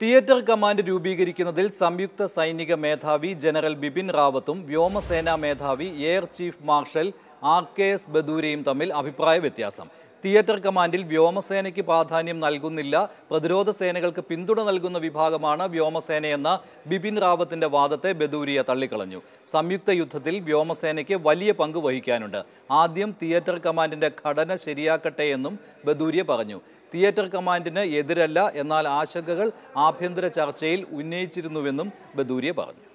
theatre command രൂപീകരിക്കുന്നതിൽ സംയുക്ത സൈനിക മേധാവി ജനറൽ ബിപിൻ റാവത്തും വ്യോമസേനാ മേധാവി air chief marshal R K S ബദൂരയും തമ്മിൽ അഭിപ്രായ വ്യത്യാസം തിയേറ്റർ കമാൻഡിൽ വ്യോമസേനയ്ക്ക് പ്രാധാന്യം നൽകുന്നില്ല പ്രതിരോധ സേനകൾക്ക് പിന്തുണ നൽകുന്ന വിഭാഗമാണ് വ്യോമസേനയെന്ന ബിപിൻ റാവത്തിന്റെ വാദത്തെ ബദൂരിയ തള്ളിക്കളഞ്ഞു സംയുക്ത യുദ്ധത്തിൽ വ്യോമസേനയ്ക്ക് വലിയ പങ്ക് വഹിക്കാനുണ്ട് ആദ്യം തിയേറ്റർ കമാൻഡിന്റെ ഘടന ശരിയാക്കട്ടെ എന്നും ബദൂരിയ പറഞ്ഞു തിയേറ്റർ കമാൻഡിന് എതിരല്ല എന്നാൽ ആശങ്കകൾ ആഭ്യന്തര ചർച്ചയിൽ ഉന്നയിച്ചിരുന്നുവെന്നും ബദൂരിയ പറഞ്ഞു